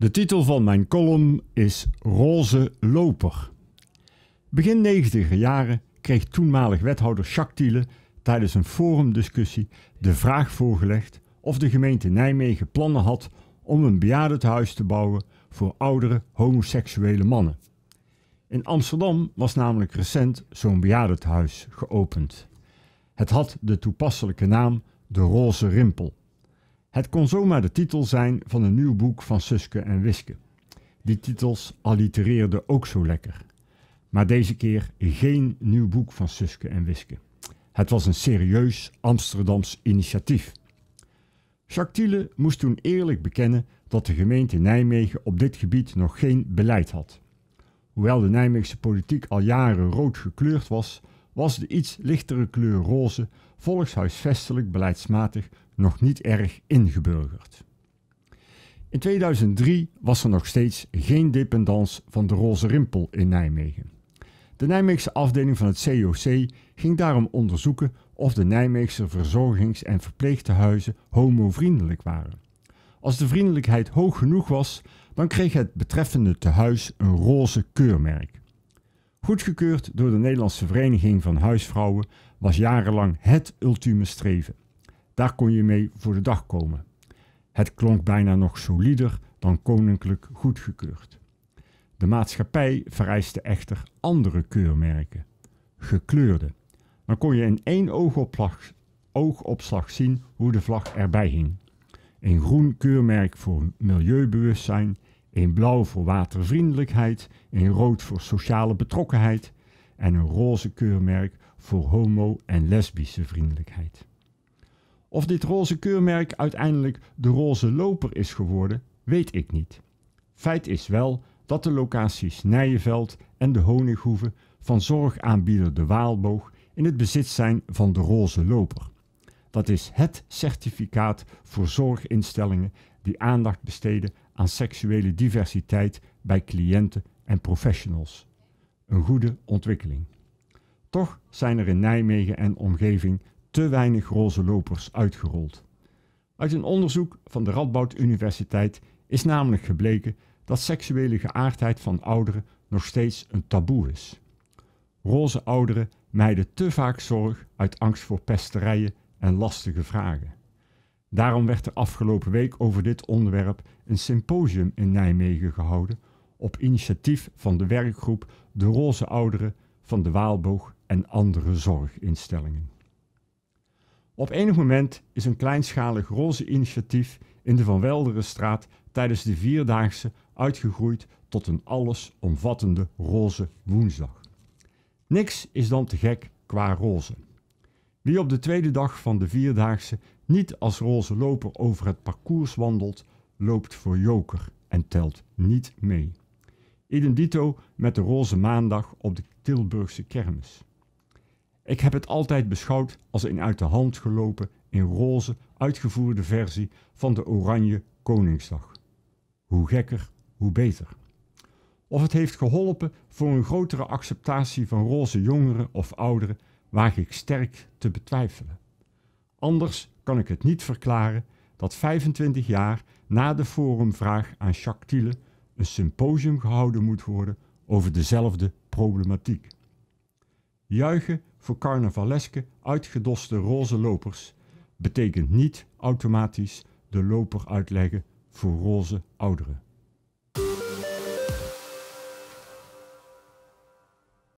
De titel van mijn column is Roze Loper. Begin 90 jaren kreeg toenmalig wethouder Jacques Thiele tijdens een forumdiscussie de vraag voorgelegd of de gemeente Nijmegen plannen had om een bejaardentehuis te bouwen voor oudere homoseksuele mannen. In Amsterdam was namelijk recent zo'n bejaardentehuis geopend. Het had de toepasselijke naam De Roze Rimpel. Het kon zomaar de titel zijn van een nieuw boek van Suske en Wiske. Die titels allitereerden ook zo lekker. Maar deze keer geen nieuw boek van Suske en Wiske. Het was een serieus Amsterdams initiatief. Jacques Thiele moest toen eerlijk bekennen dat de gemeente Nijmegen op dit gebied nog geen beleid had. Hoewel de Nijmeegse politiek al jaren rood gekleurd was, was de iets lichtere kleur roze volkshuisvestelijk beleidsmatig nog niet erg ingeburgerd. In 2003 was er nog steeds geen dependans van de Roze Rimpel in Nijmegen. De Nijmeegse afdeling van het COC ging daarom onderzoeken of de Nijmeegse verzorgings- en verpleegtehuizen homovriendelijk waren. Als de vriendelijkheid hoog genoeg was, dan kreeg het betreffende tehuis een roze keurmerk. Goedgekeurd door de Nederlandse Vereniging van Huisvrouwen was jarenlang het ultieme streven. Daar kon je mee voor de dag komen. Het klonk bijna nog solider dan koninklijk goedgekeurd. De maatschappij vereiste echter andere keurmerken, gekleurde. Dan kon je in één oogopslag, oogopslag zien hoe de vlag erbij hing. Een groen keurmerk voor milieubewustzijn, in blauw voor watervriendelijkheid, in rood voor sociale betrokkenheid en een roze keurmerk voor homo- en lesbische vriendelijkheid. Of dit roze keurmerk uiteindelijk de roze loper is geworden, weet ik niet. Feit is wel dat de locaties Nijenveld en de Honighoeve van zorgaanbieder De Waalboog in het bezit zijn van de roze loper. Dat is het certificaat voor zorginstellingen die aandacht besteden aan seksuele diversiteit bij cliënten en professionals. Een goede ontwikkeling. Toch zijn er in Nijmegen en omgeving te weinig roze lopers uitgerold. Uit een onderzoek van de Radboud Universiteit is namelijk gebleken dat seksuele geaardheid van ouderen nog steeds een taboe is. Roze ouderen mijden te vaak zorg uit angst voor pesterijen en lastige vragen. Daarom werd er afgelopen week over dit onderwerp een symposium in Nijmegen gehouden op initiatief van de werkgroep De Roze Ouderen van de Waalboog en andere zorginstellingen. Op enig moment is een kleinschalig roze initiatief in de Van Welderenstraat tijdens de Vierdaagse uitgegroeid tot een allesomvattende roze woensdag. Niks is dan te gek qua roze. Wie op de tweede dag van de vierdaagse niet als roze loper over het parcours wandelt, loopt voor joker en telt niet mee. Idem met de roze maandag op de Tilburgse kermis. Ik heb het altijd beschouwd als een uit de hand gelopen, in roze uitgevoerde versie van de Oranje Koningsdag. Hoe gekker, hoe beter. Of het heeft geholpen voor een grotere acceptatie van roze jongeren of ouderen, waag ik sterk te betwijfelen. Anders kan ik het niet verklaren dat 25 jaar na de forumvraag aan Jacques een symposium gehouden moet worden over dezelfde problematiek. Juichen voor carnavaleske uitgedoste roze lopers betekent niet automatisch de loper uitleggen voor roze ouderen.